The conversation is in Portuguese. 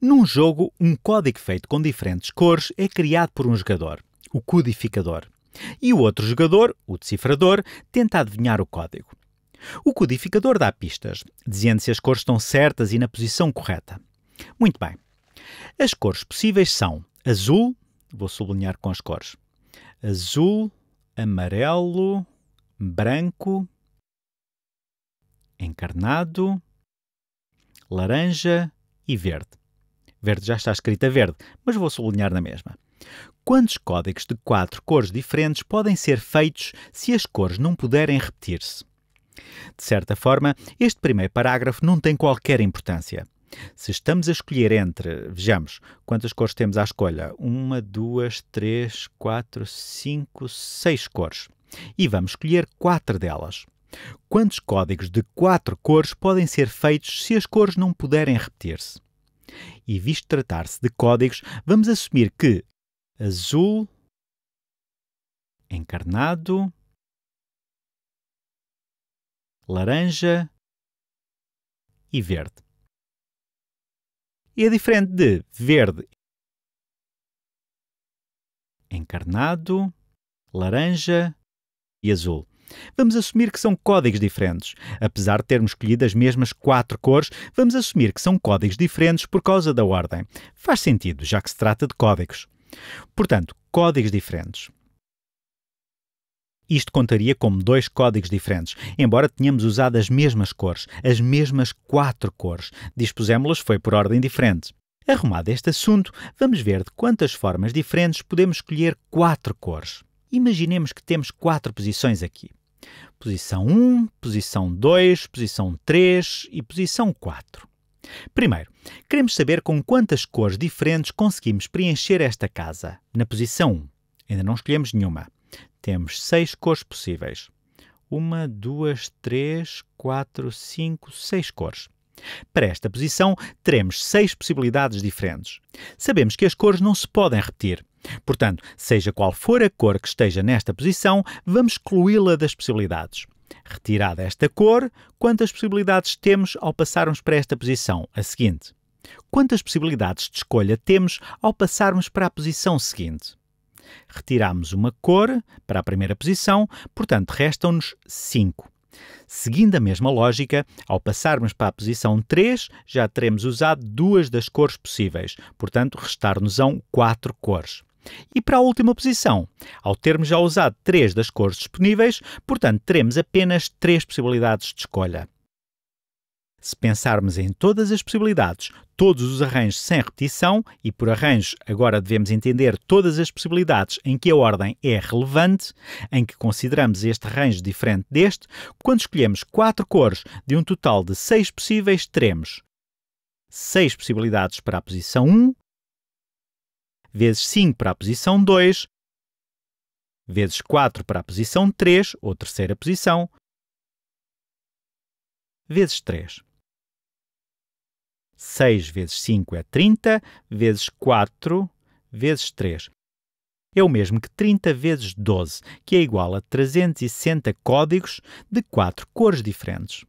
Num jogo, um código feito com diferentes cores é criado por um jogador, o codificador, e o outro jogador, o decifrador, tenta adivinhar o código. O codificador dá pistas, dizendo se as cores estão certas e na posição correta. Muito bem. As cores possíveis são azul, vou sublinhar com as cores, azul, amarelo, branco, encarnado, laranja e verde. Verde já está escrita verde, mas vou sublinhar na mesma. Quantos códigos de quatro cores diferentes podem ser feitos se as cores não puderem repetir-se? De certa forma, este primeiro parágrafo não tem qualquer importância. Se estamos a escolher entre, vejamos, quantas cores temos à escolha? Uma, duas, três, quatro, cinco, seis cores. E vamos escolher quatro delas. Quantos códigos de quatro cores podem ser feitos se as cores não puderem repetir-se? E visto tratar-se de códigos, vamos assumir que azul, encarnado, laranja e verde. E é diferente de verde, encarnado, laranja e azul. Vamos assumir que são códigos diferentes. Apesar de termos escolhido as mesmas quatro cores, vamos assumir que são códigos diferentes por causa da ordem. Faz sentido, já que se trata de códigos. Portanto, códigos diferentes. Isto contaria como dois códigos diferentes, embora tenhamos usado as mesmas cores, as mesmas quatro cores. Dispusemos-las foi por ordem diferente. Arrumado este assunto, vamos ver de quantas formas diferentes podemos escolher quatro cores. Imaginemos que temos quatro posições aqui posição 1, posição 2, posição 3 e posição 4. Primeiro, queremos saber com quantas cores diferentes conseguimos preencher esta casa. Na posição 1, ainda não escolhemos nenhuma. Temos 6 cores possíveis. 1, 2, 3, 4, 5, 6 cores. Para esta posição, teremos 6 possibilidades diferentes. Sabemos que as cores não se podem repetir, Portanto, seja qual for a cor que esteja nesta posição, vamos excluí-la das possibilidades. Retirada esta cor, quantas possibilidades temos ao passarmos para esta posição, a seguinte? Quantas possibilidades de escolha temos ao passarmos para a posição seguinte? Retiramos uma cor para a primeira posição, portanto, restam-nos 5. Seguindo a mesma lógica, ao passarmos para a posição 3, já teremos usado duas das cores possíveis, portanto, restar-nos-ão 4 cores. E para a última posição, ao termos já usado três das cores disponíveis, portanto teremos apenas três possibilidades de escolha. Se pensarmos em todas as possibilidades, todos os arranjos sem repetição, e por arranjos agora devemos entender todas as possibilidades em que a ordem é relevante, em que consideramos este arranjo diferente deste, quando escolhemos quatro cores de um total de seis possíveis, teremos seis possibilidades para a posição 1, vezes 5 para a posição 2, vezes 4 para a posição 3, ou terceira posição, vezes 3. 6 vezes 5 é 30, vezes 4, vezes 3. É o mesmo que 30 vezes 12, que é igual a 360 códigos de 4 cores diferentes.